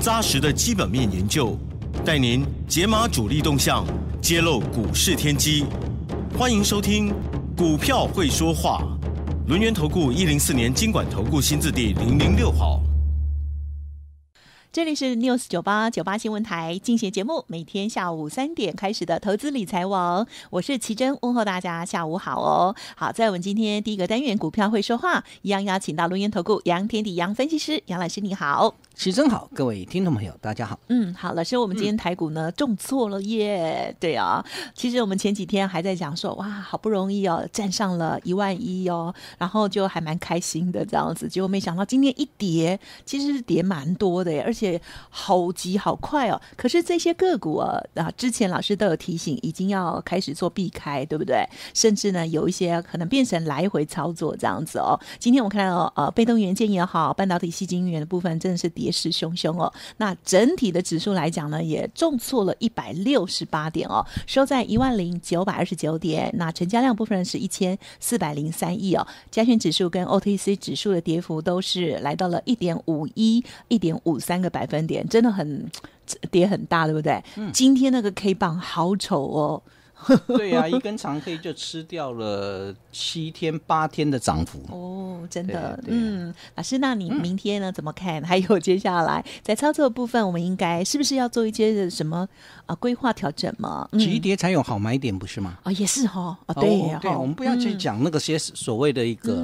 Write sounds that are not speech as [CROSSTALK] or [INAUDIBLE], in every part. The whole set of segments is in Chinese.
扎实的基本面研究，带您解码主力动向，揭露股市天机。欢迎收听《股票会说话》，轮源投顾一零四年经管投顾新字第零零六号。这里是 News 九八九八新闻台进行节目，每天下午三点开始的投资理财网，我是奇珍，问候大家下午好哦。好，在我们今天第一个单元《股票会说话》，一样邀请到轮源投顾杨天地杨分析师杨老师，你好。实真好，各位听众朋友，大家好。嗯，好，老师，我们今天台股呢重挫了耶。对啊，其实我们前几天还在讲说，哇，好不容易哦，站上了一万一哦，然后就还蛮开心的这样子。结果没想到今天一跌，其实是跌蛮多的，而且好急好快哦。可是这些个股啊，啊，之前老师都有提醒，已经要开始做避开，对不对？甚至呢，有一些可能变成来回操作这样子哦。今天我看到呃，被动元件也好，半导体、吸金元的部分，真的是跌。势汹汹哦，那整体的指数来讲呢，也重挫了一百六十八点哦，收在一万零九百二十九点。那成交量部分是一千四百零三亿哦。加权指数跟 OTC 指数的跌幅都是来到了一点五一、一点五三个百分点，真的很跌很大，对不对？嗯，今天那个 K 棒好丑哦。[LAUGHS] 对呀，一根长黑就吃掉了七天八天的涨幅哦，真的，嗯，老师，那你明天呢怎么看？[LAUGHS] 还有接下来在操作部分，我们应该是不是要做一些什么啊规划调整吗？急跌才有好买点，不是吗？啊，也是哈，啊，对，对，我们不要去讲那个些所谓的一个。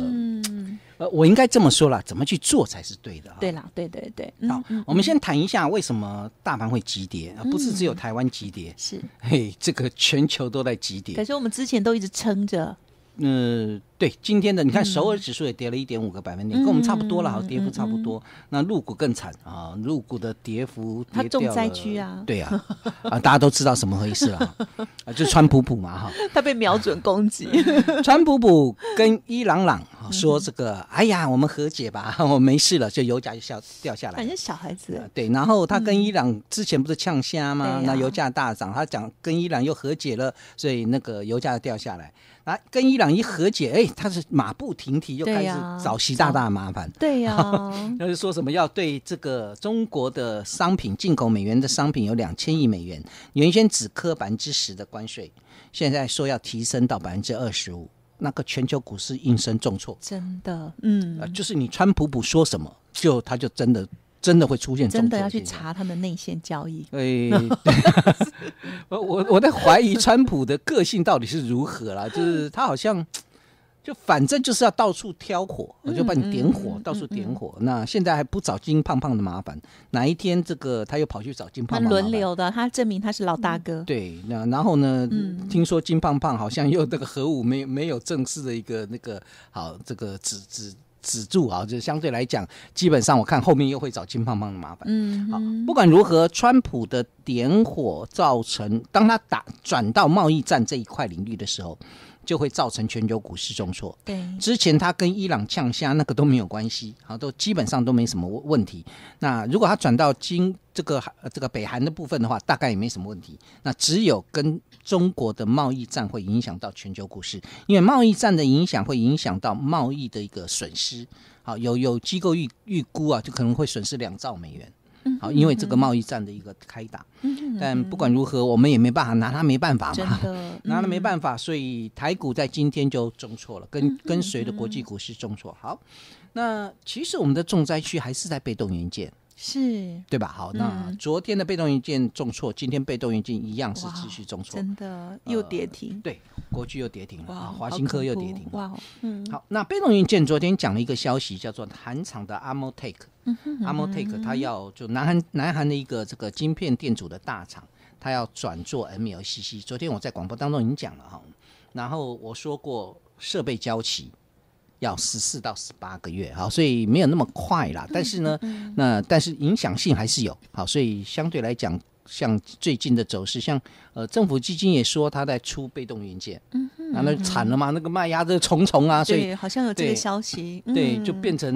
呃，我应该这么说了，怎么去做才是对的。对啦，对对对，好，我们先谈一下为什么大盘会急跌，呃，不是只有台湾急跌，是，嘿，这个全球都在急跌。可是我们之前都一直撑着。嗯。对今天的你看，首尔指数也跌了一点五个百分点，跟我们差不多了，哈，跌幅差不多。那入股更惨啊，入股的跌幅跌掉了。重灾区啊。对啊，大家都知道什么回事了，啊，就川普普嘛，哈。[LAUGHS] 他被瞄准攻击。川普普跟伊朗朗说这个，哎呀，我们和解吧，我没事了，就油价就下掉下来。反正小孩子。对，然后他跟伊朗之前不是呛虾吗？那油价大涨，他讲跟伊朗又和解了，所以那个油价掉下来。啊，跟伊朗一和解，哎。他是马不停蹄又开始找习大大的麻烦，对呀，[LAUGHS] 他是说什么要对这个中国的商品进口美元的商品有两千亿美元，原先只扣百分之十的关税，现在说要提升到百分之二十五，那个全球股市应声重挫。真的，嗯，就是你川普普说什么，就他就真的真的会出现真的要去查他的内线交易。哎，[LAUGHS] [LAUGHS] 我我我在怀疑川普的个性到底是如何了，就是他好像。就反正就是要到处挑火，我就帮你点火，到处点火。那现在还不找金胖胖的麻烦，哪一天这个他又跑去找金胖胖？轮流的，他证明他是老大哥。对，那然后呢？听说金胖胖好像又那个核武没 [LAUGHS] 没有正式的一个那个好这个止止止住啊，就相对来讲，基本上我看后面又会找金胖胖的麻烦。嗯，好，不管如何，川普的点火造成，当他打转到贸易战这一块领域的时候。就会造成全球股市重挫。对，之前他跟伊朗呛下那个都没有关系，好，都基本上都没什么问题。那如果他转到金这个这个北韩的部分的话，大概也没什么问题。那只有跟中国的贸易战会影响到全球股市，因为贸易战的影响会影响到贸易的一个损失。好，有有机构预预估啊，就可能会损失两兆美元。好，因为这个贸易战的一个开打，但不管如何，我们也没办法拿他没办法嘛，[LAUGHS] 拿他没办法，所以台股在今天就重挫了，跟跟随的国际股市重挫。好，那其实我们的重灾区还是在被动元件。是对吧？好，那昨天的被动元件重挫，今天被动元件一样是继续重挫，真的又跌停。对，国巨又跌停了，华新科又跌停了。嗯，好，那被动元件昨天讲了一个消息，叫做韩厂的 a m o t e d a m o t e d 它要就南韩南韩的一个这个晶片店主的大厂，它要转做 MLCC。昨天我在广播当中已经讲了哈，然后我说过设备交期。要十四到十八个月，好，所以没有那么快啦。但是呢，那但是影响性还是有好，所以相对来讲，像最近的走势，像呃政府基金也说他在出被动元件，嗯嗯，那那惨了嘛，那个卖压这重重啊，所以好像有这个消息，对，就变成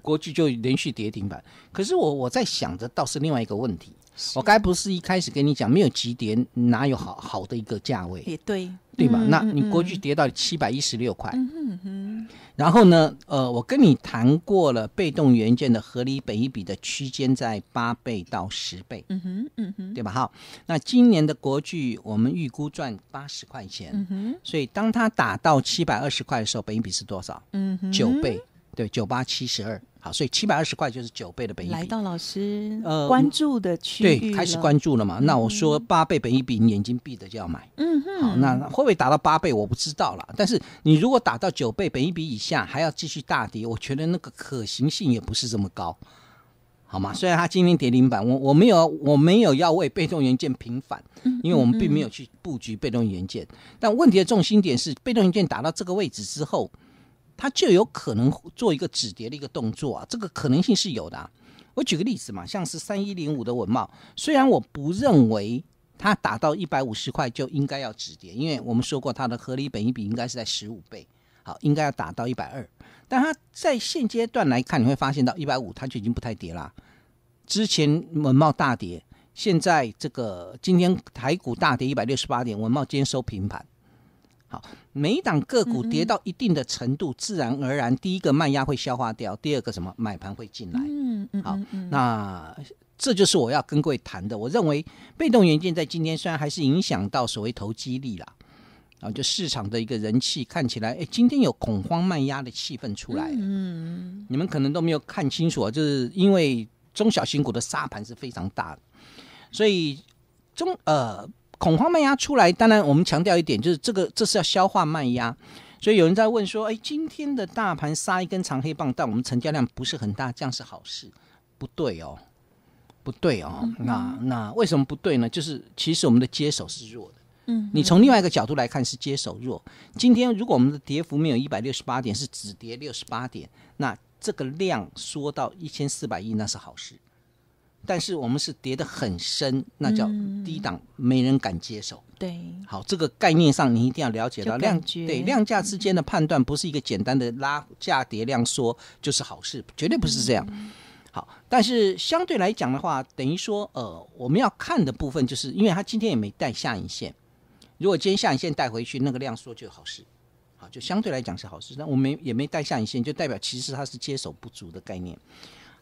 国际就连续跌停板。可是我我在想着，倒是另外一个问题。我该不是一开始跟你讲没有急跌，哪有好好的一个价位？也对，对吧？那你国剧跌到七百一十六块，嗯嗯然后呢，呃，我跟你谈过了被动元件的合理本一比的区间在八倍到十倍，嗯哼嗯哼，对吧？好，那今年的国剧我们预估赚八十块钱，嗯哼，所以当它打到七百二十块的时候，本一比是多少？嗯哼，九倍，对，九八七十二。好，所以七百二十块就是九倍的本益比。来到老师，呃，关注的区域，对，开始关注了嘛？那我说八倍本一比，你眼睛闭着就要买。嗯哼。好，那会不会达到八倍？我不知道了。但是你如果打到九倍本一比以下，还要继续大跌，我觉得那个可行性也不是这么高，好吗？虽然它今天跌零板，我我没有我没有要为被动元件平反，因为我们并没有去布局被动元件。但问题的重心点是，被动元件打到这个位置之后。它就有可能做一个止跌的一个动作啊，这个可能性是有的。我举个例子嘛，像是三一零五的文茂，虽然我不认为它打到一百五十块就应该要止跌，因为我们说过它的合理本益比应该是在十五倍，好，应该要打到一百二。但它在现阶段来看，你会发现到一百五它就已经不太跌了。之前文茂大跌，现在这个今天台股大跌一百六十八点，文茂今天收平盘。好，每档个股跌到一定的程度，自然而然，第一个卖压会消化掉，第二个什么买盘会进来。嗯嗯，好，那这就是我要跟各位谈的。我认为被动元件在今天虽然还是影响到所谓投机力了，啊，就市场的一个人气看起来，哎，今天有恐慌卖压的气氛出来。嗯嗯，你们可能都没有看清楚，啊，就是因为中小型股的杀盘是非常大，的，所以中呃。恐慌卖压出来，当然我们强调一点，就是这个这是要消化卖压，所以有人在问说，哎，今天的大盘杀一根长黑棒，但我们成交量不是很大，这样是好事？不对哦，不对哦。那那为什么不对呢？就是其实我们的接手是弱的。嗯，你从另外一个角度来看是接手弱。今天如果我们的跌幅没有一百六十八点，是只跌六十八点，那这个量缩到一千四百亿，那是好事。但是我们是跌得很深，那叫低档，没人敢接手。对，好，这个概念上你一定要了解到量对量价之间的判断，不是一个简单的拉价跌量缩就是好事，绝对不是这样。好，但是相对来讲的话，等于说呃，我们要看的部分就是，因为它今天也没带下影线。如果今天下影线带回去，那个量缩就好事，好，就相对来讲是好事。那我们也没带下影线，就代表其实它是接手不足的概念。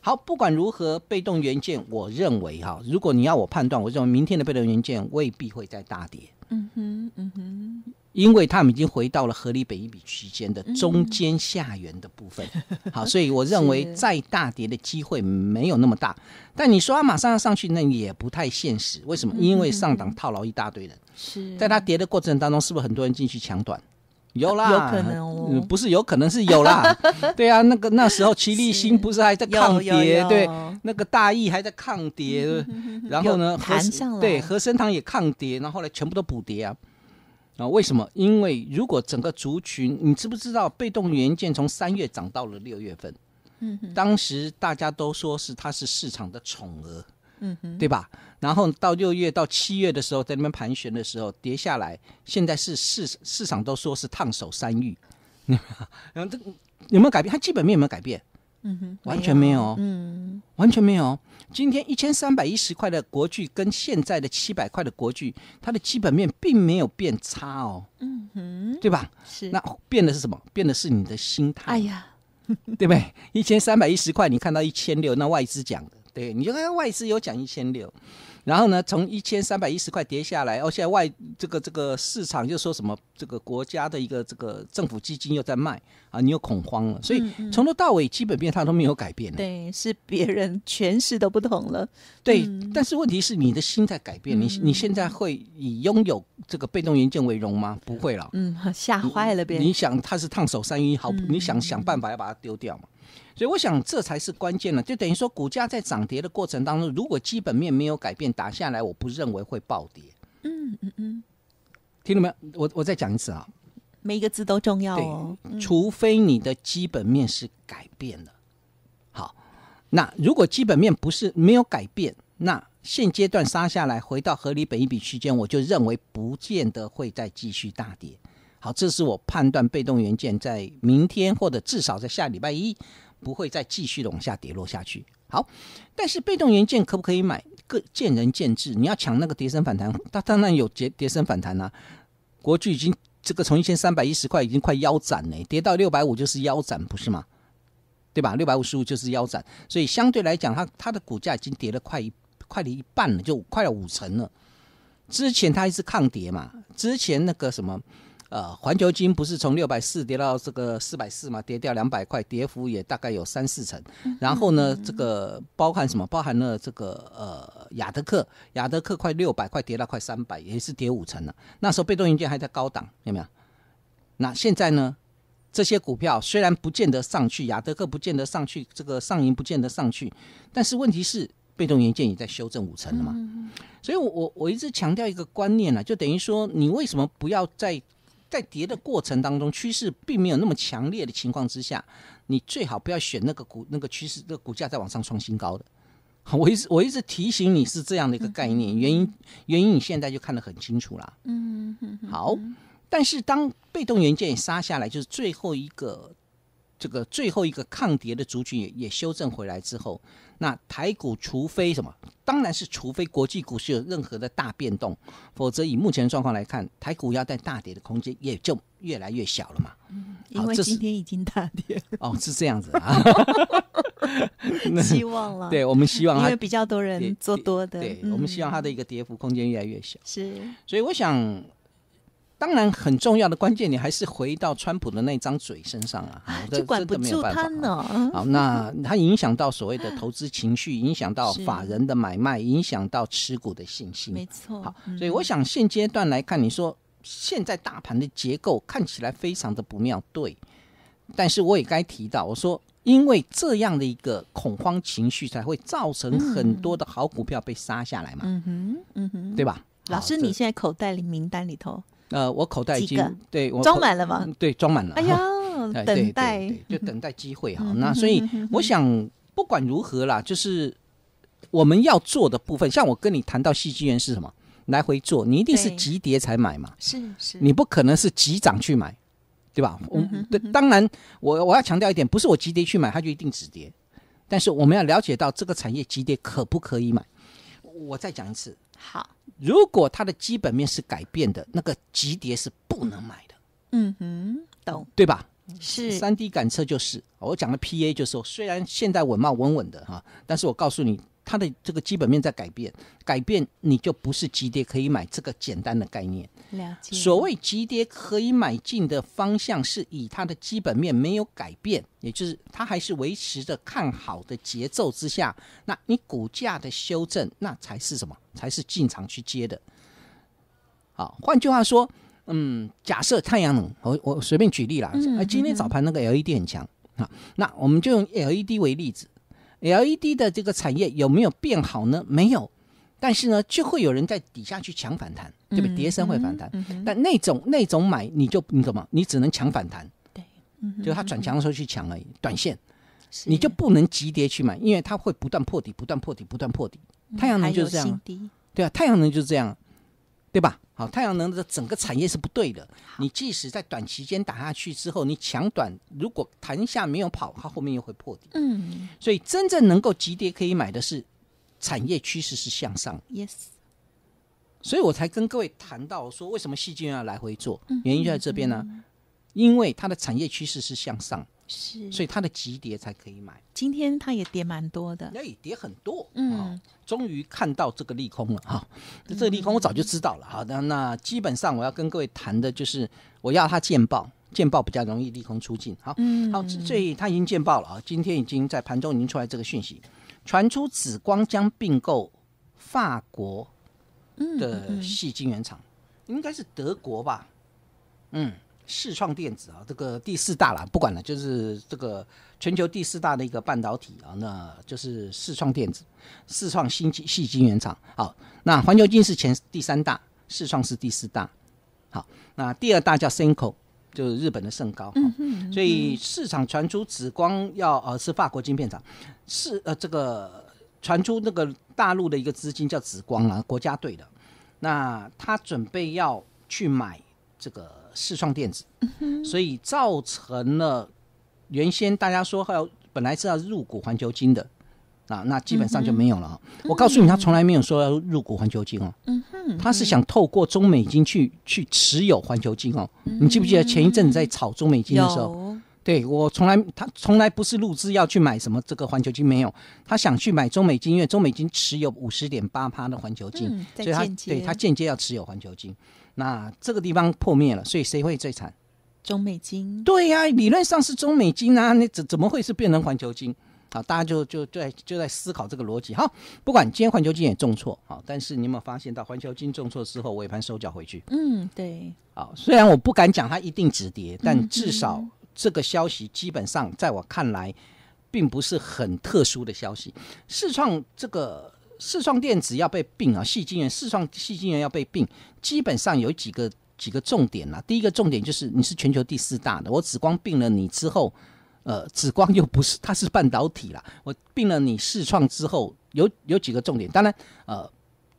好，不管如何，被动元件，我认为哈，如果你要我判断，我认为明天的被动元件未必会再大跌。嗯哼，嗯哼，因为他们已经回到了合理北一比区间的中间下缘的部分。[LAUGHS] 好，所以我认为再大跌的机会没有那么大。但你说它马上要上去，那也不太现实。为什么？因为上档套牢一大堆人。是，在它跌的过程当中，是不是很多人进去抢短？有啦，有可能哦，不是有可能是有啦，[LAUGHS] 对啊，那个那时候齐力新不是还在抗跌，对，那个大益还在抗跌，[LAUGHS] 然后呢，对和生堂也抗跌，然后后来全部都补跌啊，啊，为什么？因为如果整个族群，你知不知道被动元件从三月涨到了六月份？嗯哼，当时大家都说是它是市场的宠儿。嗯哼，对吧？然后到六月到七月的时候，在那边盘旋的时候跌下来，现在是市市场都说是烫手山芋，[LAUGHS] 然后这有没有改变？它基本面有没有改变？嗯哼，完全没有，嗯，完全没有。今天一千三百一十块的国剧跟现在的七百块的国剧，它的基本面并没有变差哦，嗯哼，对吧？是，那变的是什么？变的是你的心态。哎呀，[LAUGHS] 对不对？一千三百一十块，你看到一千六，那外资讲的。对，你就看外资有讲一千六，然后呢，从一千三百一十块跌下来，哦，现在外这个这个市场就说什么这个国家的一个这个政府基金又在卖啊，你又恐慌了，所以从头到尾基本面它都没有改变。对，是别人诠释都不同了。对，但是问题是你的心态改变，你你现在会以拥有这个被动元件为荣吗？不会了，嗯，吓坏了呗。你想它是烫手山芋，好，你想想办法要把它丢掉嘛。所以我想，这才是关键了。就等于说，股价在涨跌的过程当中，如果基本面没有改变，打下来，我不认为会暴跌。嗯嗯嗯，听到没有？我我再讲一次啊，每一个字都重要哦。除非你的基本面是改变了。好，那如果基本面不是没有改变，那现阶段杀下来，回到合理本一比区间，我就认为不见得会再继续大跌。好，这是我判断被动元件在明天或者至少在下礼拜一不会再继续的往下跌落下去。好，但是被动元件可不可以买？各见仁见智。你要抢那个跌升反弹，它当然有跌跌升反弹呐。国巨已经这个从一千三百一十块已经快腰斩了，跌到六百五就是腰斩，不是吗？对吧？六百五十五就是腰斩，所以相对来讲，它它的股价已经跌了快一快了一半了，就快了五成了。之前它一直抗跌嘛，之前那个什么。呃，环球金不是从六百四跌到这个四百四嘛，跌掉两百块，跌幅也大概有三四成。然后呢，这个包含什么？包含了这个呃，亚德克，亚德克快六百块跌了快三百，也是跌五成了。那时候被动元件还在高档，有没有？那现在呢？这些股票虽然不见得上去，亚德克不见得上去，这个上银不见得上去，但是问题是被动元件也在修正五成了嘛？所以我我一直强调一个观念啊，就等于说你为什么不要再在跌的过程当中，趋势并没有那么强烈的情况之下，你最好不要选那个股、那个趋势、那个股价在往上创新高的。[LAUGHS] 我一直我一直提醒你是这样的一个概念，原因原因你现在就看得很清楚了。嗯。好，但是当被动元件杀下来，就是最后一个。这个最后一个抗跌的族群也也修正回来之后，那台股除非什么，当然是除非国际股市有任何的大变动，否则以目前状况来看，台股要在大跌的空间也就越来越小了嘛。嗯，因为今天已经大跌。哦，是这样子啊。[LAUGHS] 希望了，对我们希望它比较多人做多的，对，我们希望它的一个跌幅空间越来越小。是，所以我想。当然，很重要的关键，你还是回到川普的那张嘴身上啊！就管不住他法。好，那它影响到所谓的投资情绪，影响到法人的买卖，影响到持股的信心。没错。好，所以我想现阶段来看，你说现在大盘的结构看起来非常的不妙，对。但是我也该提到，我说因为这样的一个恐慌情绪，才会造成很多的好股票被杀下来嘛。嗯哼，嗯哼，对吧？老师，你现在口袋里名单里头？呃，我口袋已经对我装满了吗？对，装满了。哎呀，[LAUGHS] 等待就等待机会哈。那所以我想，不管如何啦，就是我们要做的部分，像我跟你谈到戏剧源是什么，来回做，你一定是急跌才买嘛。是是，你不可能是急涨去买，对吧？嗯，对。当然，我我要强调一点，不是我急跌去买，它就一定止跌。但是我们要了解到这个产业急跌可不可以买。我再讲一次。好。如果它的基本面是改变的，那个急跌是不能买的。嗯哼，懂对吧？是三 D 感测就是我讲的 PA，就是说虽然现在稳嘛稳稳的哈，但是我告诉你。它的这个基本面在改变，改变你就不是急跌可以买这个简单的概念。所谓急跌可以买进的方向，是以它的基本面没有改变，也就是它还是维持着看好的节奏之下，那你股价的修正，那才是什么？才是进场去接的。好，换句话说，嗯，假设太阳能，我我随便举例了。哎，今天早盘那个 LED 很强啊，那我们就用 LED 为例子。LED 的这个产业有没有变好呢？没有，但是呢，就会有人在底下去抢反弹，对不对？跌升会反弹，但那种那种买你就你怎么？你只能抢反弹，对，就他转强的时候去抢而已，短线，你就不能急跌去买，因为它会不断破底，不断破底，不断破底。太阳能就是这样，对啊，太阳能就是这样，对吧？好，太阳能的整个产业是不对的。你即使在短期间打下去之后，你强短如果弹下没有跑，它后面又会破底。嗯，所以真正能够急跌可以买的是，产业趋势是向上。Yes，所以我才跟各位谈到说，为什么细菌要来回做？原因就在这边呢，因为它的产业趋势是向上。是，所以它的急跌才可以买。今天它也跌蛮多的，那也跌很多，嗯，终于看到这个利空了哈。这这个利空我早就知道了。好的，那基本上我要跟各位谈的就是，我要它见报，见报比较容易利空出尽。好，好，所以它已经见报了啊。今天已经在盘中已经出来这个讯息，传出紫光将并购法国的细金圆厂，应该是德国吧？嗯。世创电子啊，这个第四大了，不管了，就是这个全球第四大的一个半导体啊，那就是世创电子，世创新细晶圆厂。好，那环球金是前第三大，世创是第四大。好，那第二大叫 Senko，就是日本的盛高。嗯嗯。所以市场传出紫光要呃是法国晶片厂，是呃这个传出那个大陆的一个资金叫紫光啊，国家队的，那他准备要去买这个。视创电子，所以造成了原先大家说有本来是要入股环球金的啊，那基本上就没有了。我告诉你，他从来没有说要入股环球金哦。嗯哼，他是想透过中美金去去持有环球金哦。你记不记得前一阵子在炒中美金的时候？对我从来他从来不是入资要去买什么这个环球金，没有他想去买中美金，因为中美金持有五十点八趴的环球金，所以他对他间接要持有环球金。那这个地方破灭了，所以谁会最惨？中美金？对呀，理论上是中美金啊，那怎怎么会是变成环球金？好，大家就就就在就在思考这个逻辑哈。不管今天环球金也重挫好，但是你有没有发现到环球金重挫之后尾盘收脚回去？嗯，对。好，虽然我不敢讲它一定止跌，但至少这个消息基本上在我看来，并不是很特殊的消息。世创这个。视创电子要被并啊，细晶圆，视创细晶圆要被并，基本上有几个几个重点啦。第一个重点就是你是全球第四大的，我紫光并了你之后，呃，紫光又不是，它是半导体啦，我并了你视创之后，有有几个重点，当然，呃，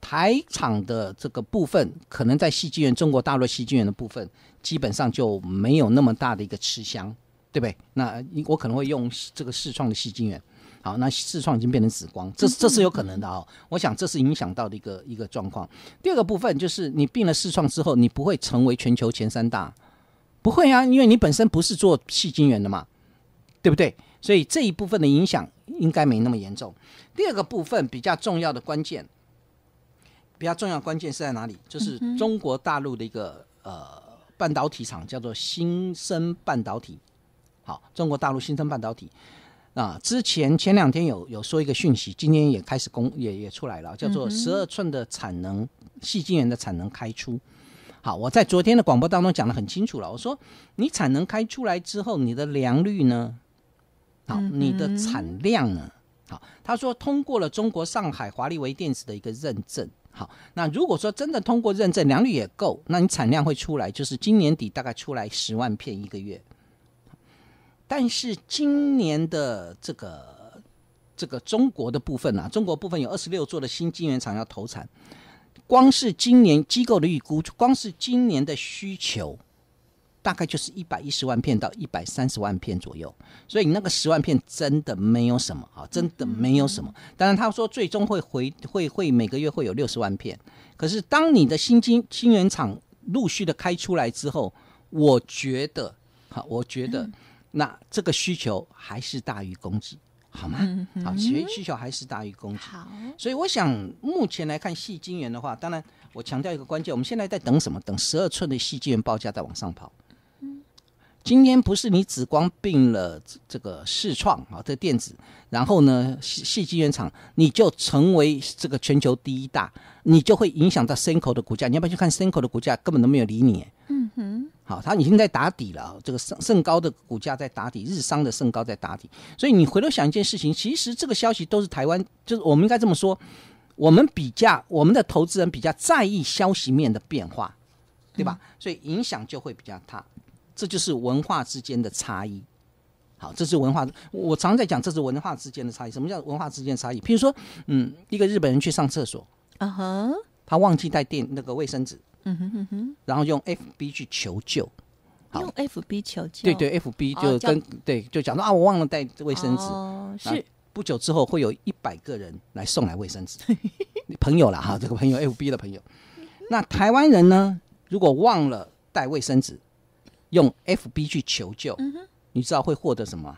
台厂的这个部分，可能在细晶圆中国大陆细晶圆的部分，基本上就没有那么大的一个吃香，对不对？那我可能会用这个视创的细晶圆。好，那视创已经变成紫光，这这是有可能的啊！我想这是影响到的一个一个状况。第二个部分就是你病了视创之后，你不会成为全球前三大，不会啊，因为你本身不是做细菌源的嘛，对不对？所以这一部分的影响应该没那么严重。第二个部分比较重要的关键，比较重要关键是在哪里？就是中国大陆的一个呃半导体厂，叫做新生半导体。好，中国大陆新生半导体。啊，之前前两天有有说一个讯息，今天也开始公也也出来了，叫做十二寸的产能，细晶圆的产能开出。好，我在昨天的广播当中讲的很清楚了，我说你产能开出来之后，你的良率呢？好，你的产量呢？好，他说通过了中国上海华力微电子的一个认证。好，那如果说真的通过认证，良率也够，那你产量会出来，就是今年底大概出来十万片一个月。但是今年的这个这个中国的部分啊，中国部分有二十六座的新晶圆厂要投产，光是今年机构的预估，光是今年的需求，大概就是一百一十万片到一百三十万片左右。所以你那个十万片真的没有什么啊，真的没有什么。当然他说最终会回会会每个月会有六十万片，可是当你的新晶晶圆厂陆续的开出来之后，我觉得好，我觉得。那这个需求还是大于供给，好吗？好，其实需求还是大于供给。好，所以我想目前来看，细晶圆的话，当然我强调一个关键，我们现在在等什么？等十二寸的细晶圆报价在往上跑。今天不是你紫光病了这个视创啊，这电子，然后呢，细晶圆厂你就成为这个全球第一大，你就会影响到 k 口的股价。你要不要去看 k 口的股价？根本都没有理你。嗯哼，好，他已经在打底了这个肾肾高的股价在打底，日商的肾高在打底，所以你回头想一件事情，其实这个消息都是台湾，就是我们应该这么说，我们比较我们的投资人比较在意消息面的变化，对吧？所以影响就会比较大，这就是文化之间的差异。好，这是文化，我常在讲这是文化之间的差异。什么叫文化之间差异？譬如说，嗯，一个日本人去上厕所，啊哈，他忘记带电那个卫生纸。嗯哼哼哼，然后用 FB 去求救，用 FB 求救，对对，FB 就跟对就讲说啊，我忘了带卫生纸，哦，是不久之后会有一百个人来送来卫生纸，[LAUGHS] 朋友了哈，这个朋友 FB 的朋友，那台湾人呢，如果忘了带卫生纸，用 FB 去求救，你知道会获得什么？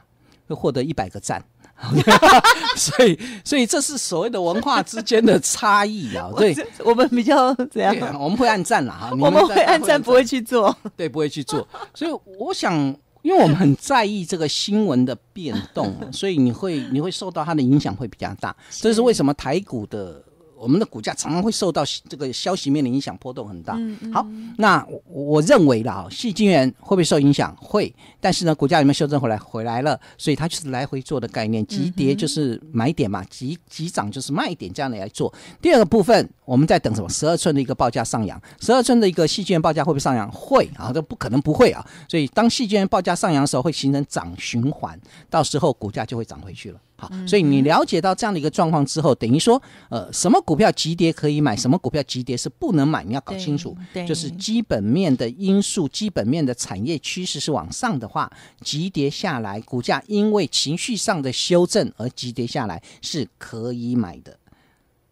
会获得一百个赞。[LAUGHS] 所以，所以这是所谓的文化之间的差异啊。对，[LAUGHS] 我们比较怎样？我们会按赞了哈。[LAUGHS] 我们会按赞，不会去做。对，不会去做。所以，我想，因为我们很在意这个新闻的变动，所以你会你会受到它的影响会比较大。这是为什么台股的。我们的股价常常会受到这个消息面的影响，波动很大。好，那我我认为啦，啊，细晶元会不会受影响？会，但是呢，股价有没有修正回来回来了，所以它就是来回做的概念，急跌就是买点嘛，急急涨就是卖点，这样的来做。第二个部分，我们在等什么？十二寸的一个报价上扬，十二寸的一个细晶元报价会不会上扬？会啊，这不可能不会啊。所以当细晶元报价上扬的时候，会形成涨循环，到时候股价就会涨回去了。所以你了解到这样的一个状况之后，等于说，呃，什么股票急跌可以买，什么股票急跌是不能买，你要搞清楚。就是基本面的因素，基本面的产业趋势是往上的话，急跌下来，股价因为情绪上的修正而急跌下来是可以买的。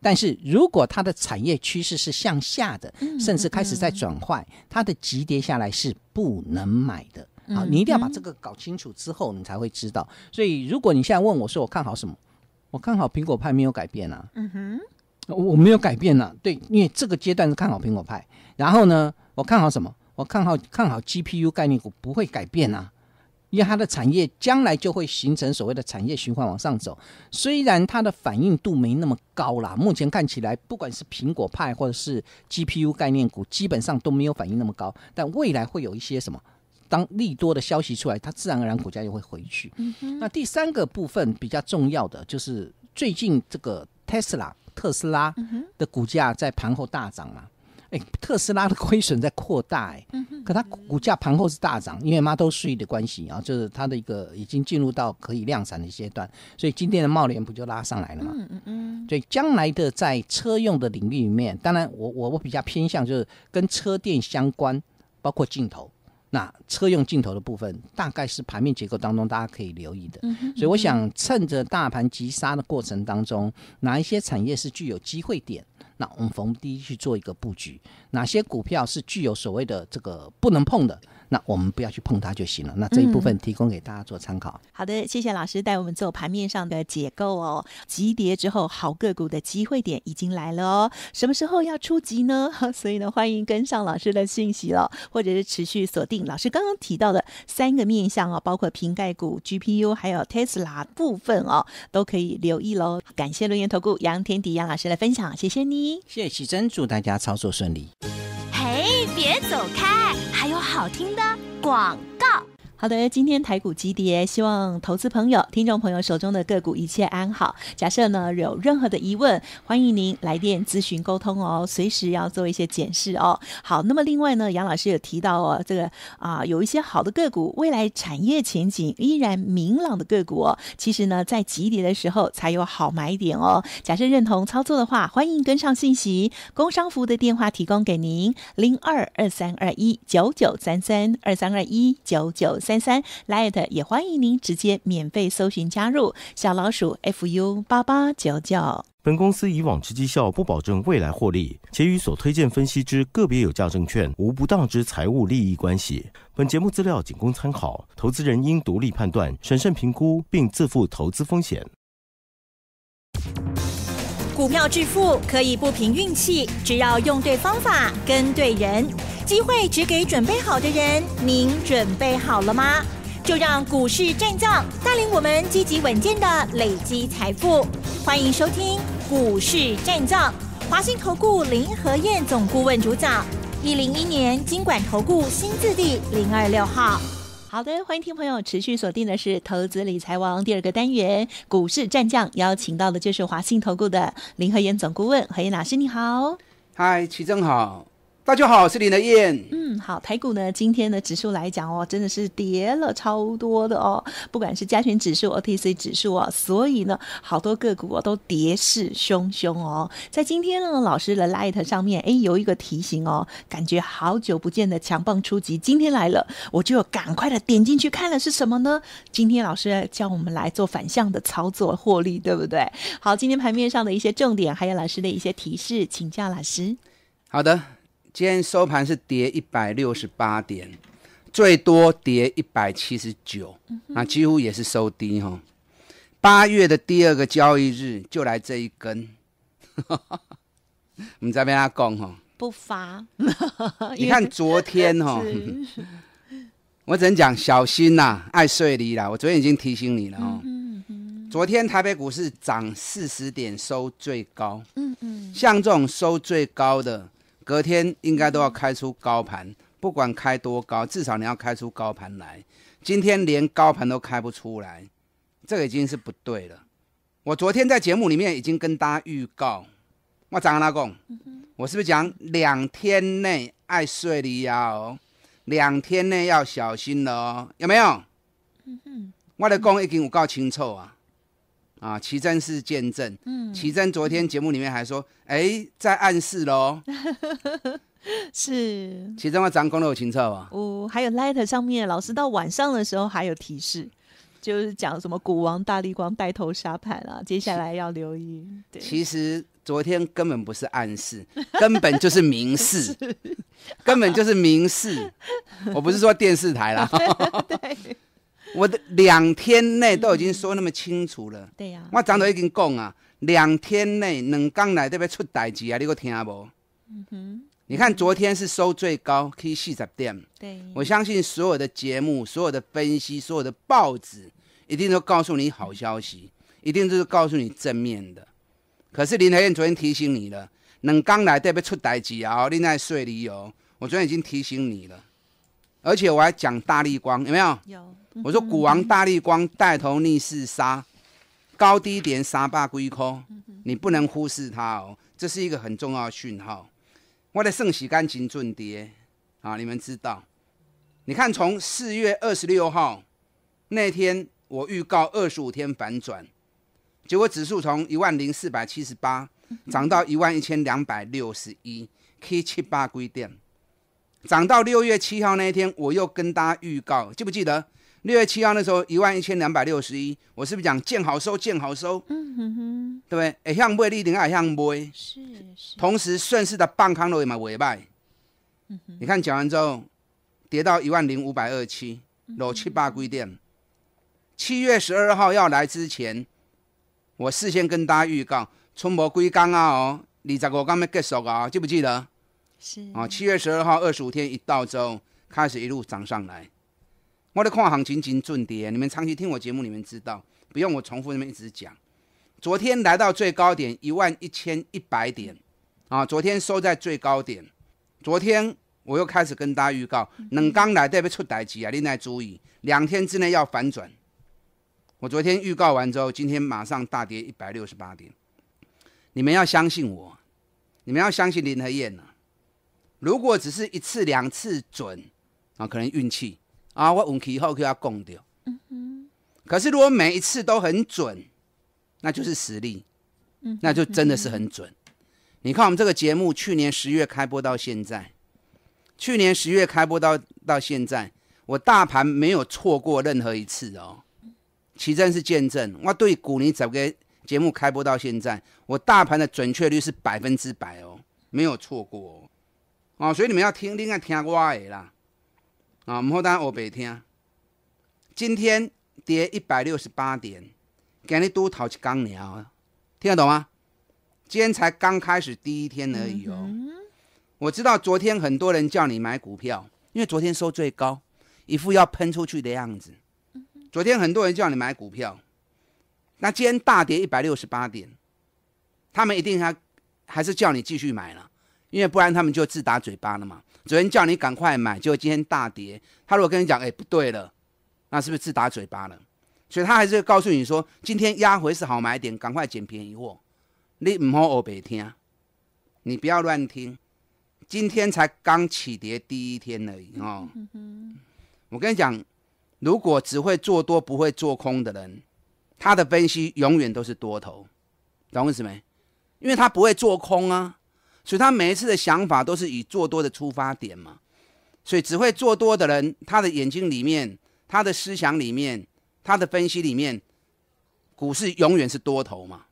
但是如果它的产业趋势是向下的，甚至开始在转坏，它的急跌下来是不能买的。好，你一定要把这个搞清楚之后，你才会知道。所以，如果你现在问我说我看好什么，我看好苹果派没有改变啊？嗯哼，我没有改变啊，对，因为这个阶段是看好苹果派。然后呢，我看好什么？我看好看好 GPU 概念股不会改变啊，因为它的产业将来就会形成所谓的产业循环往上走。虽然它的反应度没那么高啦，目前看起来，不管是苹果派或者是 GPU 概念股，基本上都没有反应那么高。但未来会有一些什么？当利多的消息出来，它自然而然股价又会回去。那第三个部分比较重要的就是最近这个 Tesla 特斯拉的股价在盘后大涨嘛？哎，特斯拉的亏损在扩大，哎，可它股价盘后是大涨，因为 Model S 的关系啊，就是它的一个已经进入到可以量产的阶段，所以今天的茂联不就拉上来了嘛？嗯嗯嗯。所以将来的在车用的领域里面，当然我我我比较偏向就是跟车电相关，包括镜头。那车用镜头的部分，大概是盘面结构当中大家可以留意的。所以我想趁着大盘急杀的过程当中，哪一些产业是具有机会点？那我们逢低去做一个布局，哪些股票是具有所谓的这个不能碰的？那我们不要去碰它就行了。那这一部分提供给大家做参考。好的，谢谢老师带我们做盘面上的解构哦。急跌之后好个股的机会点已经来了哦。什么时候要出击呢？[LAUGHS] 所以呢，欢迎跟上老师的讯息哦，或者是持续锁定老师刚刚提到的三个面向哦，包括瓶盖股、GPU 还有 Tesla 部分哦，都可以留意喽。感谢轮研投顾杨天迪杨老师来分享，谢谢你。谢谢奇珍，祝大家操作顺利。嘿，别走开。好听的广告。好的，今天台股急跌，希望投资朋友、听众朋友手中的个股一切安好。假设呢有任何的疑问，欢迎您来电咨询沟通哦，随时要做一些检视哦。好，那么另外呢，杨老师有提到哦，这个啊有一些好的个股，未来产业前景依然明朗的个股哦，其实呢在急跌的时候才有好买点哦。假设认同操作的话，欢迎跟上信息工商服务的电话提供给您零二二三二一九九三三二三二一九九三。三三来特也欢迎您直接免费搜寻加入小老鼠 fu 八八九九。本公司以往之绩效不保证未来获利，且与所推荐分析之个别有价证券无不当之财务利益关系。本节目资料仅供参考，投资人应独立判断、审慎评估，并自负投资风险。要致富，可以不凭运气，只要用对方法，跟对人，机会只给准备好的人。您准备好了吗？就让股市战藏带领我们积极稳健的累积财富。欢迎收听股市战藏，华兴投顾林和燕总顾问主讲，一零一年金管投顾新字第零二六号。好的，欢迎听朋友持续锁定的是投资理财王第二个单元股市战将，邀请到的就是华信投顾的林和燕总顾问，和燕老师你好，嗨，齐正好。大家好，我是林德燕。嗯，好，台股呢，今天的指数来讲哦，真的是跌了超多的哦，不管是加权指数、OTC 指数啊，所以呢，好多个股哦都跌势汹汹哦。在今天呢，老师的 Light 上面，哎，有一个提醒哦，感觉好久不见的强棒出击，今天来了，我就要赶快的点进去看了是什么呢？今天老师教我们来做反向的操作获利，对不对？好，今天盘面上的一些重点，还有老师的一些提示，请教老师。好的。今天收盘是跌一百六十八点，最多跌一百七十九，那几乎也是收低哈。八月的第二个交易日就来这一根，[LAUGHS] 们在边阿讲哈？不发。[LAUGHS] 你看昨天哈，[LAUGHS] 我只能讲小心呐，爱睡离啦。我昨天已经提醒你了哈。昨天台北股市涨四十点收最高，嗯嗯，像这种收最高的。隔天应该都要开出高盘，不管开多高，至少你要开出高盘来。今天连高盘都开不出来，这个已经是不对了。我昨天在节目里面已经跟大家预告，我讲老公，我是不是讲两天内爱睡的哦，两天内要小心哦，有没有？我的公已经有够清楚啊。啊，奇珍是见证。嗯，奇珍昨天节目里面还说，哎，在暗示喽。[LAUGHS] 是，其中的长工都有情楚啊。哦，还有 letter 上面，老师到晚上的时候还有提示，就是讲什么股王大力光带头沙盘啊，接下来要留意。对，其实昨天根本不是暗示，根本就是明示，[LAUGHS] 根本就是明示。我不是说电视台啦。[LAUGHS] 对。我的两天内都已经说那么清楚了。对呀，我早都已经讲啊，两天内两刚来这边出代志啊，你我听不？嗯哼，你看昨天是收最高，可以细查店。对，我相信所有的节目、所有的分析、所有的报纸，一定都告诉你好消息，一定都是告诉你正面的。可是林台燕昨天提醒你了，两刚来这边出代志啊，另外睡里哦，我昨天已经提醒你了，而且我还讲大立光有没有？有。我说：“股王大力光带头逆势杀，高低点杀霸归空，你不能忽视它哦，这是一个很重要的讯号。”我的圣喜干净准跌啊！你们知道？你看，从四月二十六号那天，我预告二十五天反转，结果指数从一万零四百七十八涨到一万一千两百六十一，K 七八归点，涨到六月七号那一天，我又跟大家预告，记不记得？六月七号那时候一万一千两百六十一，我是不是讲见好收见好收？嗯哼哼，对不对？哎，向背立顶啊，向背是是。同时顺势的半康路也嘛尾卖，嗯你看讲完之后，跌到一万零五百二七，落七八规点。七月十二号要来之前，我事先跟大家预告，春末归刚啊哦，二十五刚要结束啊，记不记得？是啊。七月十二号二十五天一到之后，开始一路涨上来。我的看行情真准跌，你们长期听我节目，你们知道，不用我重复，你们一直讲。昨天来到最高点一万一千一百点，啊，昨天收在最高点。昨天我又开始跟大家预告，冷钢来对不出大机啊，另外注意，两天之内要反转。我昨天预告完之后，今天马上大跌一百六十八点。你们要相信我，你们要相信林和燕啊。如果只是一次两次准，啊，可能运气。啊，我运气后就要供掉。嗯可是如果每一次都很准，那就是实力。嗯。那就真的是很准。你看我们这个节目，去年十月开播到现在，去年十月开播到到现在，我大盘没有错过任何一次哦。奇正是见证，我对股你整个节目开播到现在，我大盘的准确率是百分之百哦，没有错过。哦，所以你们要听，应该听我的啦。啊，唔好当我白听。今天跌一百六十八点，今日都头起公秒，听得懂吗？今天才刚开始第一天而已哦。我知道昨天很多人叫你买股票，因为昨天收最高，一副要喷出去的样子。昨天很多人叫你买股票，那今天大跌一百六十八点，他们一定还还是叫你继续买了，因为不然他们就自打嘴巴了嘛。昨天叫你赶快买，结果今天大跌。他如果跟你讲，哎，不对了，那是不是自打嘴巴了？所以他还是告诉你说，今天压回是好买点，赶快捡便宜货。你唔好耳背听，你不要乱听。今天才刚起跌第一天而已哦。我跟你讲，如果只会做多不会做空的人，他的分析永远都是多头，懂意思没？因为他不会做空啊。所以他每一次的想法都是以做多的出发点嘛，所以只会做多的人，他的眼睛里面、他的思想里面、他的分析里面，股市永远是多头嘛，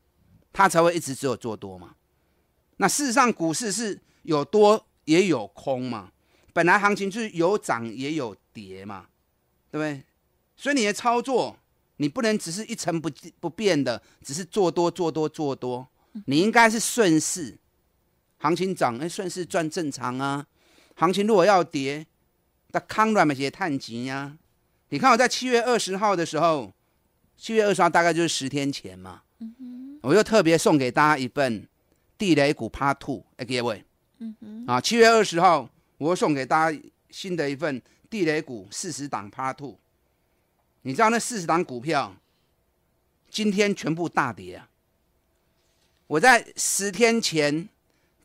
他才会一直只有做多嘛。那事实上，股市是有多也有空嘛，本来行情就是有涨也有跌嘛，对不对？所以你的操作，你不能只是一成不不变的，只是做多做多做多，你应该是顺势。行情涨，哎，算是赚正常啊。行情如果要跌，那康软那些探级呀。你看我在七月二十号的时候，七月二十号大概就是十天前嘛，我又特别送给大家一份地雷股 Part Two，哎，各位，嗯，啊，七月二十号我送给大家新的一份地雷股四十档 Part Two。你知道那四十档股票今天全部大跌啊。我在十天前。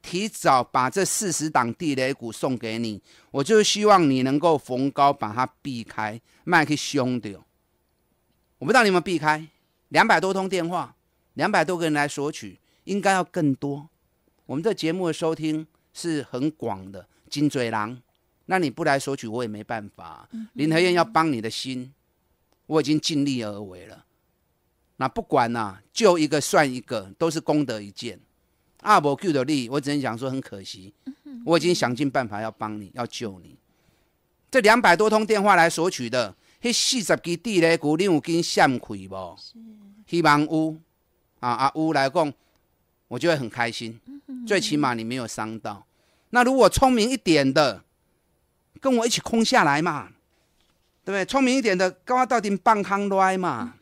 提早把这四十档地雷股送给你，我就是希望你能够逢高把它避开，卖去兄弟。我不知道你有有避开，两百多通电话，两百多个人来索取，应该要更多。我们这节目的收听是很广的，金嘴狼，那你不来索取我也没办法。林和燕要帮你的心，我已经尽力而为了。那不管哪，就一个算一个，都是功德一件。阿伯救的利我只能讲说很可惜。我已经想尽办法要帮你，要救你。这两百多通电话来索取的，那四十支地雷股，你有跟善亏不？希望乌啊啊乌来讲，我就会很开心。最起码你没有伤到。那如果聪明一点的，跟我一起空下来嘛，对不对？聪明一点的，跟我到顶半康来嘛。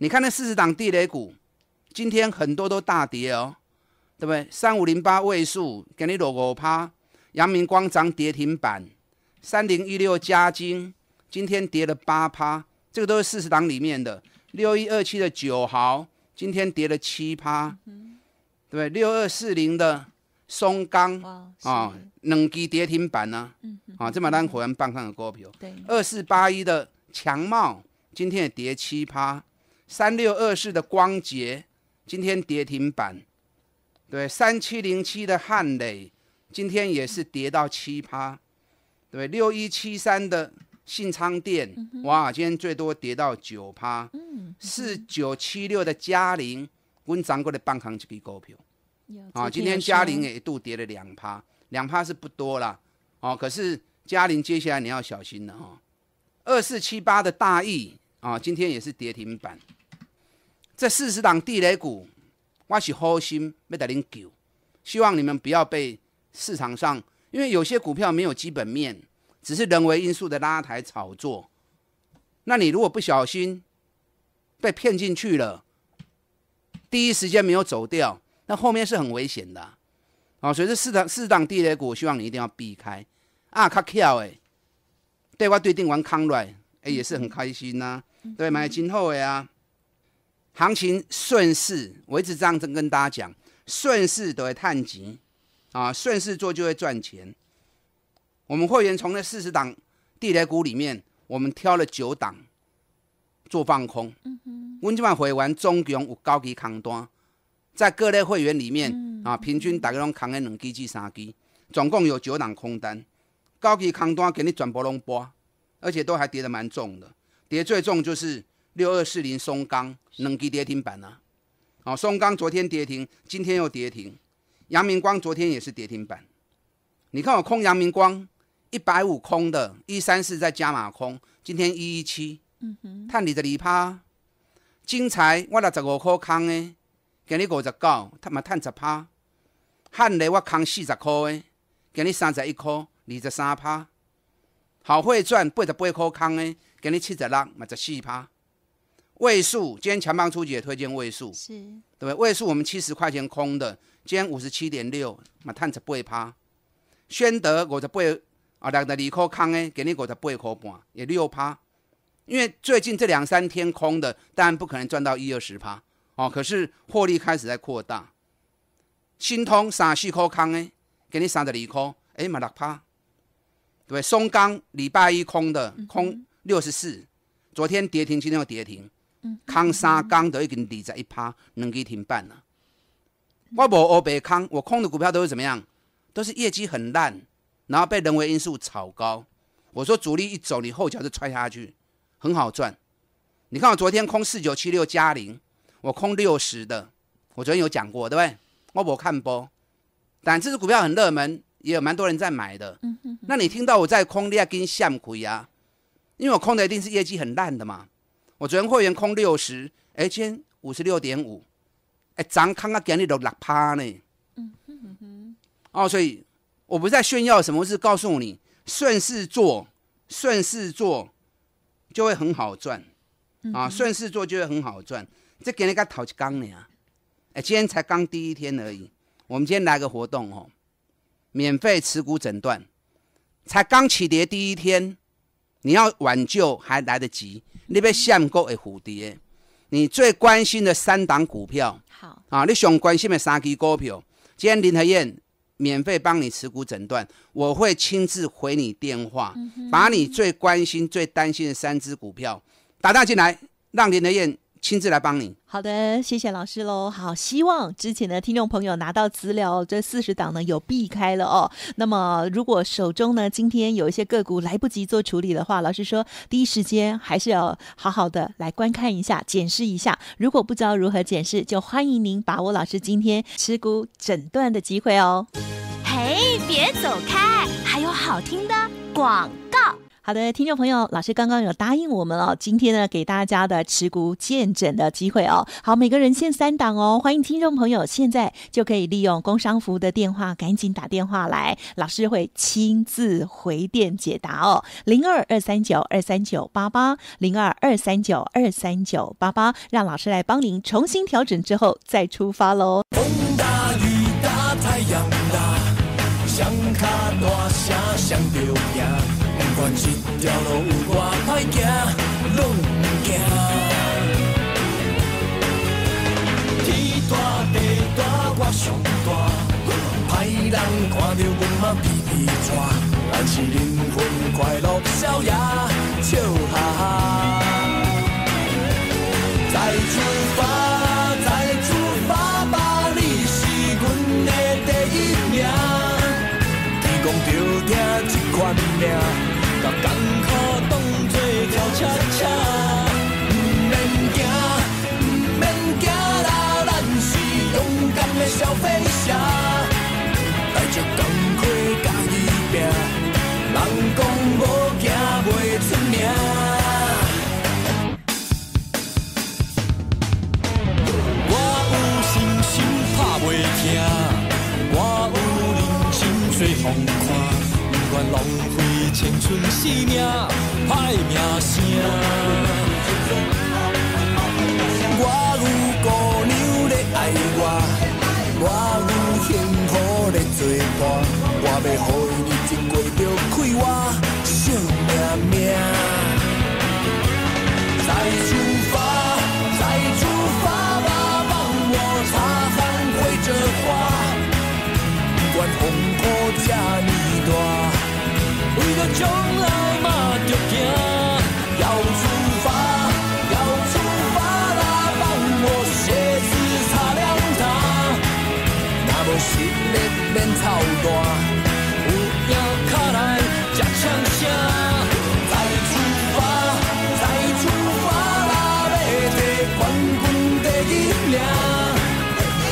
你看那四十档地雷股，今天很多都大跌哦。对不对？三五零八位数给你落五趴，阳明光阳跌停板，三零一六嘉金今天跌了八趴，这个都是四十档里面的六一二七的九毫，今天跌了七趴，对不对？六二四零的松钢啊，两基跌停板呢，嗯，啊，这么单火焰棒上的股票，对，二四八一的强茂今天也跌七趴，三六二四的光洁今天跌停板。对，三七零七的汉磊，今天也是跌到七趴。对，六一七三的信昌店，哇，今天最多跌到九趴。四九七六的嘉玲温掌柜的半康一支股票。啊，今天嘉玲也一度跌了两趴，两趴是不多啦。哦，可是嘉玲，接下来你要小心了哈。二四七八的大义啊，今天也是跌停板。这四十档地雷股。我是好心没得领救，希望你们不要被市场上，因为有些股票没有基本面，只是人为因素的拉抬炒作。那你如果不小心被骗进去了，第一时间没有走掉，那后面是很危险的。哦，所以这四档四档地雷股，希望你一定要避开。啊，卡巧哎，对外对定完康软，哎，也是很开心呐。对，买今后哎啊。行情顺势，我一直这样子跟大家讲，顺势都会探底，啊，顺势做就会赚钱。我们会员从那四十档地雷股里面，我们挑了九档做放空。嗯哼。温金会员总共有高级空单，在各类会员里面啊，平均大概拢扛个两支至三基，总共有九档空单，高级空单给你转波龙波，而且都还跌得蛮重的，跌最重就是。六二四零松钢能给跌停板呢？哦，松钢昨天跌停，今天又跌停。阳明光昨天也是跌停板。你看我空阳明光一百五空的，一三四在加码空，今天一一七，嗯哼，探二的离趴。精彩，我六十五块空诶，今日五十九，他妈探十趴。汉雷我空四十块诶，今日三十一块，二十三趴。好会赚八十八块空诶，今日七十六，嘛十四趴。位数，今天强初出也推荐位数，是对不对？位数我们七十块钱空的，今天五十七点六，嘛探着背趴。宣德我十八啊，两的理科康呢，给你五十八会半，也六趴。因为最近这两三天空的，当然不可能赚到一二十趴，哦，可是获利开始在扩大。新通三四科康呢，给你三十理科，哎，嘛六趴，对不松钢礼拜一空的，空六十四，昨天跌停，今天又跌停。空三公都一件利在一趴，能给停办了。我无欧北空，我空的股票都是怎么样？都是业绩很烂，然后被人为因素炒高。我说主力一走，你后脚就踹下去，很好赚。你看我昨天空四九七六加零，我空六十的，我昨天有讲过，对不对？我无看波，但这支股票很热门，也有蛮多人在买的。那你听到我在空，你也跟上亏啊？因为我空的一定是业绩很烂的嘛。我昨天会员空六十，而天五十六点五，哎，涨看给你了六趴呢。嗯哼哼，哦，所以我不在炫耀，什么是告诉你，顺势做，顺势做就会很好赚啊，顺势做就会很好赚。这给人家讨一缸呢，哎，今天才刚第一天而已。我们今天来个活动哦，免费持股诊断，才刚起跌第一天，你要挽救还来得及。你要限国的蝴蝶，你最关心的三档股票，好啊，你想关心的三只股票，今天林和燕免费帮你持股诊断，我会亲自回你电话，把你最关心、最担心的三只股票打打进来，让林和燕。亲自来帮你。好的，谢谢老师喽。好，希望之前的听众朋友拿到资料，这四十档呢有避开了哦。那么如果手中呢今天有一些个股来不及做处理的话，老师说第一时间还是要好好的来观看一下，检视一下。如果不知道如何检视，就欢迎您把握老师今天持股诊断的机会哦。嘿，别走开，还有好听的广告。好的，听众朋友，老师刚刚有答应我们哦，今天呢给大家的持股见诊的机会哦。好，每个人限三档哦，欢迎听众朋友现在就可以利用工商服务的电话，赶紧打电话来，老师会亲自回电解答哦。零二二三九二三九八八，零二二三九二三九八八，让老师来帮您重新调整之后再出发喽。这条路有偌歹行，拢唔惊。天大地大，我最大。歹人看到我嘛撇撇嘴，但是灵魂快乐逍遥，笑哈哈。浪费青春性命，歹名声。我有姑娘在爱我，我有幸福在做伴，我要予伊认真过着快活，命命。在想。将来嘛着行，要出发，要出发啦！帮我鞋子擦亮它。若无实力免操蛋，有影卡来吃呛声。再出发，再出发啦！要提冠军第一名。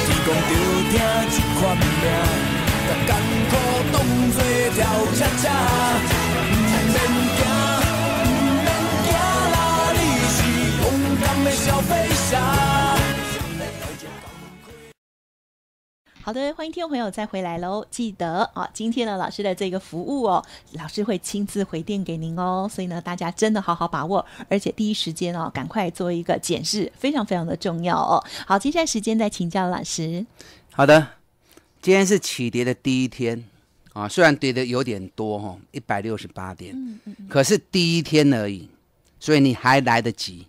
只讲着听即款命，拿苦当作跳跳车。好的，欢迎听众朋友再回来喽！记得啊，今天的老师的这个服务哦，老师会亲自回电给您哦，所以呢，大家真的好好把握，而且第一时间哦，赶快做一个检视，非常非常的重要哦。好，接下来时间再请教老师。好的，今天是起跌的第一天啊，虽然跌的有点多哈，一百六十八点，可是第一天而已，所以你还来得及。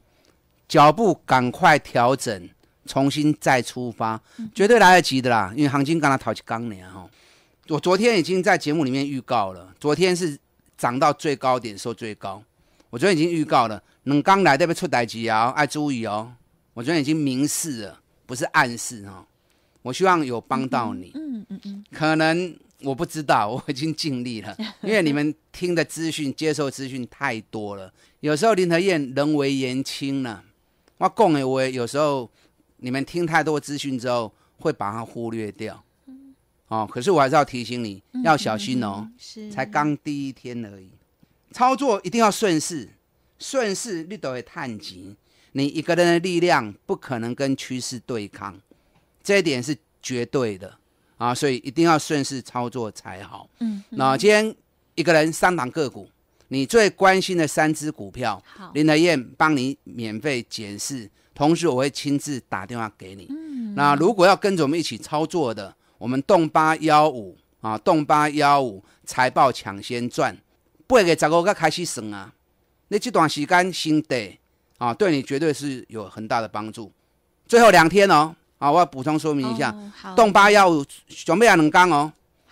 脚步赶快调整，重新再出发，绝对来得及的啦！因为行情刚刚淘起刚年哦，我昨天已经在节目里面预告了。昨天是涨到最高点，说最高，我昨天已经预告了。你刚来这边出代机啊，要注意哦。我昨天已经明示了，不是暗示哦。我希望有帮到你，嗯嗯嗯。可能我不知道，我已经尽力了，因为你们听的资讯、接受资讯太多了，有时候林和燕人为言轻了。我讲的我有时候你们听太多资讯之后，会把它忽略掉。哦，可是我还是要提醒你，要小心哦。是，才刚第一天而已，操作一定要顺势，顺势你都会探及。你一个人的力量不可能跟趋势对抗，这一点是绝对的啊！所以一定要顺势操作才好。嗯，那今天一个人三档个股。你最关心的三只股票，林德燕帮你免费解释，同时我会亲自打电话给你。嗯，那如果要跟着我们一起操作的，我们动八幺五啊，动八幺五财报抢先赚，会给十个个开始算啊，那这段时间新的啊，对你绝对是有很大的帮助。最后两天哦，啊，我要补充说明一下，动八幺五准备要能干哦。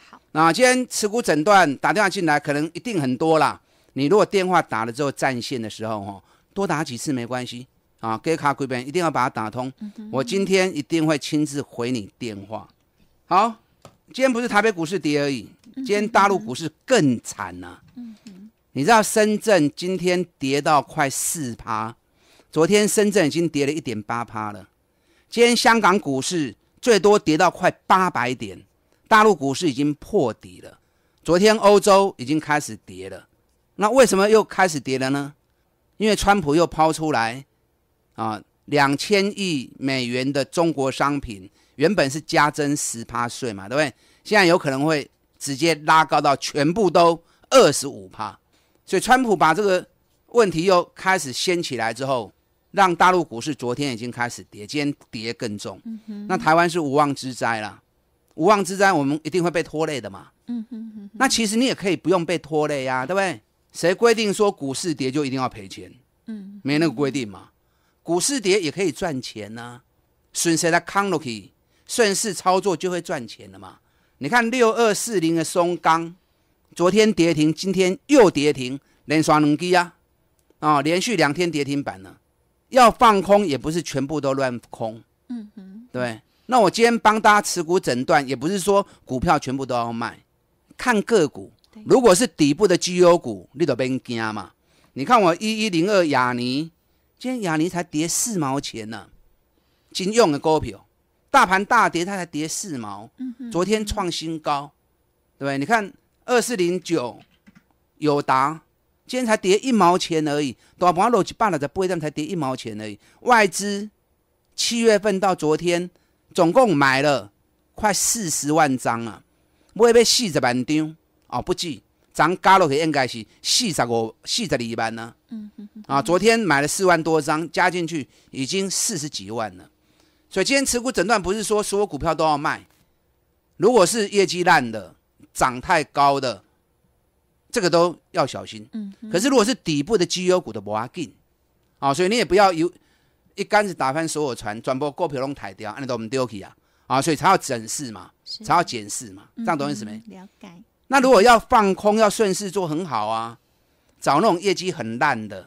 好，那今天持股诊断打电话进来，可能一定很多啦。你如果电话打了之后占线的时候，哈，多打几次没关系啊。给卡贵宾一定要把它打通。我今天一定会亲自回你电话。好，今天不是台北股市跌而已，今天大陆股市更惨呢。你知道深圳今天跌到快四趴，昨天深圳已经跌了一点八趴了。今天香港股市最多跌到快八百点，大陆股市已经破底了。昨天欧洲已经开始跌了。那为什么又开始跌了呢？因为川普又抛出来，啊，两千亿美元的中国商品原本是加征十趴税嘛，对不对？现在有可能会直接拉高到全部都二十五趴。所以川普把这个问题又开始掀起来之后，让大陆股市昨天已经开始跌，今天跌更重。那台湾是无妄之灾啦，无妄之灾，我们一定会被拖累的嘛。那其实你也可以不用被拖累呀，对不对？谁规定说股市跌就一定要赔钱？嗯，没那个规定嘛。股市跌也可以赚钱呐，顺势来康逻辑，顺势操作就会赚钱了嘛。你看六二四零的松钢，昨天跌停，今天又跌停，连刷两基啊啊！连续两天跌停板啊。要放空也不是全部都乱空。嗯哼，对。那我今天帮大家持股诊断，也不是说股票全部都要卖，看个股。如果是底部的绩优股，你都别惊嘛！你看我一一零二雅尼，今天雅尼才跌四毛钱呢，金用的股票，大盘大跌它才跌四毛。嗯昨天创新高，对不对？你看二四零九友达，今天才跌一毛钱而已，大盘落去半了才不会这样才跌一毛钱而已。外资七月份到昨天总共买了快四十万张了，买了四十万丢。哦，不计，咱加落去应该是四十五、四十二万呢。嗯嗯嗯。啊，昨天买了四万多张，加进去已经四十几万了。所以今天持股诊断不是说所有股票都要卖，如果是业绩烂的、涨太高的，这个都要小心。嗯。可是如果是底部的绩优股的 b a r 啊，所以你也不要有一竿子打翻所有船，转播过票龙台掉，按到都们丢去啊。啊，所以才要整视嘛，才要检视嘛，这样懂意思没？了解。那如果要放空，要顺势做很好啊，找那种业绩很烂的，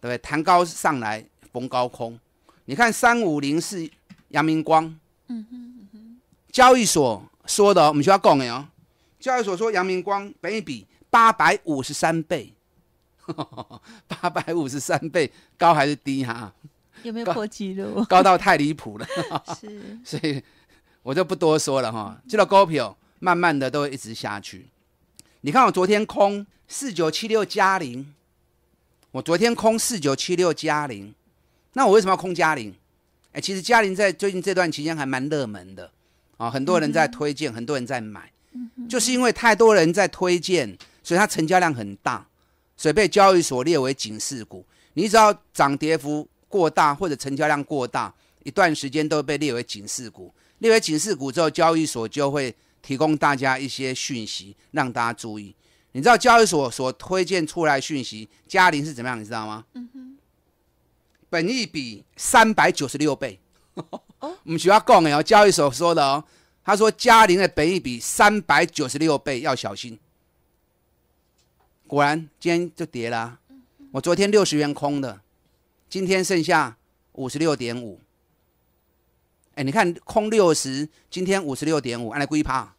对不对？弹高上来逢高空，你看三五零是阳明光，嗯哼嗯哼，交易所说的，我们需要讲的哦。交易所说阳明光一比八百五十三倍，[LAUGHS] 八百五十三倍高还是低哈？有没有破纪录？高到太离谱了，是，[LAUGHS] 所以我就不多说了哈。这道股票。慢慢的都会一直下去。你看我昨天空四九七六嘉陵，我昨天空四九七六嘉陵，那我为什么要空嘉陵？哎，其实嘉陵在最近这段期间还蛮热门的啊，很多人在推荐，很多人在买，就是因为太多人在推荐，所以它成交量很大，所以被交易所列为警示股。你只要涨跌幅过大或者成交量过大，一段时间都会被列为警示股。列为警示股之后，交易所就会。提供大家一些讯息，让大家注意。你知道交易所所推荐出来讯息嘉玲是怎么样？你知道吗？嗯哼，本益比三百九十六倍。我们需要讲哦，交易所说的哦，他说嘉玲的本益比三百九十六倍要小心。果然，今天就跌啦。我昨天六十元空的，今天剩下五十六点五。哎，你看空六十，今天五十六点五，按来归趴，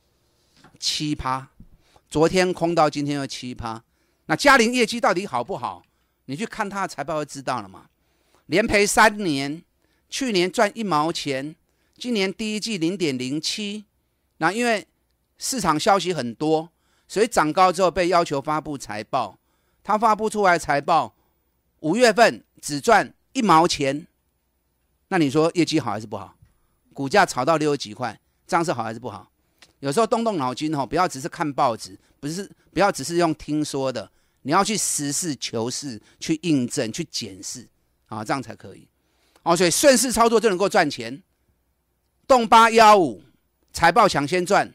七趴。昨天空到今天又七趴。那嘉玲业绩到底好不好？你去看他的财报就知道了嘛。连赔三年，去年赚一毛钱，今年第一季零点零七。那因为市场消息很多，所以涨高之后被要求发布财报。他发布出来财报，五月份只赚一毛钱。那你说业绩好还是不好？股价炒到六十几块，这样是好还是不好？有时候动动脑筋哦，不要只是看报纸，不是不要只是用听说的，你要去实事求是去印证、去检视啊，这样才可以哦。所以顺势操作就能够赚钱。动八幺五财报抢先赚，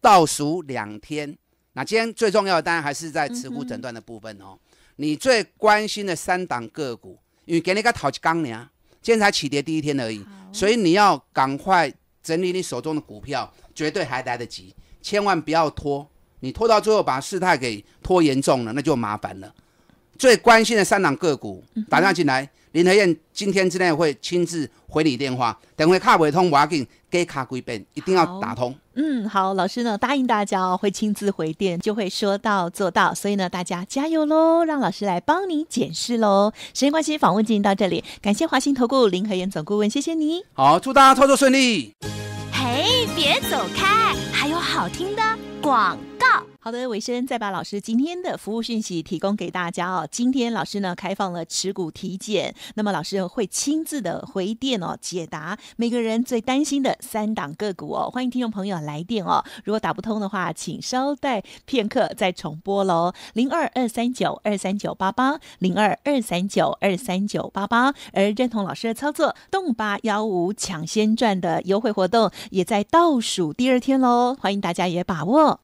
倒数两天。那今天最重要的当然还是在持股诊断的部分哦。你最关心的三档个股，因为给你个淘气你啊，今天才起跌第一天而已。所以你要赶快整理你手中的股票，绝对还来得及，千万不要拖。你拖到最后把事态给拖严重了，那就麻烦了。最关心的三档个股，打上进来。林和燕今天之内会亲自回你电话，等会卡不通，我给你加卡几遍，一定要打通。嗯，好，老师呢答应大家会亲自回电，就会说到做到，所以呢大家加油喽，让老师来帮你解释喽。时间关系，访问进行到这里，感谢华兴投顾林和燕总顾问，谢谢你。好，祝大家操作顺利。嘿，别走开，还有好听的广告。好的，尾声再把老师今天的服务讯息提供给大家哦。今天老师呢开放了持股体检，那么老师会亲自的回电哦，解答每个人最担心的三档个股哦。欢迎听众朋友来电哦。如果打不通的话，请稍待片刻再重播喽。零二二三九二三九八八，零二二三九二三九八八。而认同老师的操作，动八幺五抢先赚的优惠活动也在倒数第二天喽，欢迎大家也把握。